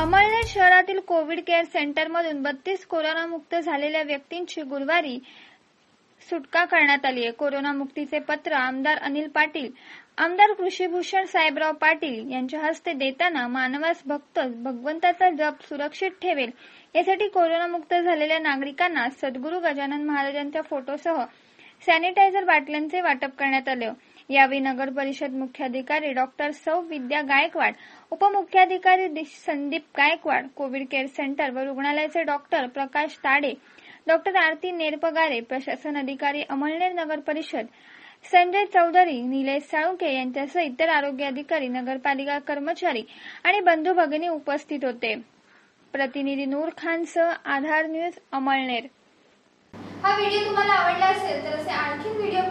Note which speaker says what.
Speaker 1: अमळनेर शहरातील Covid care सेंटरमधून बत्तीस कोरोनामुक्त झालेल्या व्यक्तींची गुरुवारी सुटका करण्यात आली आहे कोरोनामुक्तीचे पत्र आमदार अनिल पाटील आमदार कृषीभूषण साहेबराव पाटील यांच्या हस्ते देताना मानवास भक्त भगवंताचा जप सुरक्षित ठेवेल यासाठी कोरोनामुक्त झालेल्या नागरिकांना सद्गुरू गजानन महाराजांच्या फोटोसह सॅनिटायझर बाटल्यांचे वाटप करण्यात आले यावेळी नगर परिषद मुख्याधिकारी डॉक्टर सौ विद्या गायकवाड उपमुख्याधिकारी Sandeep Gaikwad covid care centre व रुग्णालयाचे डॉक्टर प्रकाश ताडे डॉक्टर आरती नेरपगारे प्रशासन अधिकारी अमळनेर नगर परिषद संजय चौधरी निलेश साळुंके यांच्यासह इतर आरोग्य अधिकारी नगरपालिका कर्मचारी आणि बंधू भगिनी उपस्थित होते प्रतिनिधी नूर खान सह आधार न्यूज अमळनेर
Speaker 2: हा व्हिडिओ तुम्हाला आवडला असेल तर असे आणखी व्हिडिओ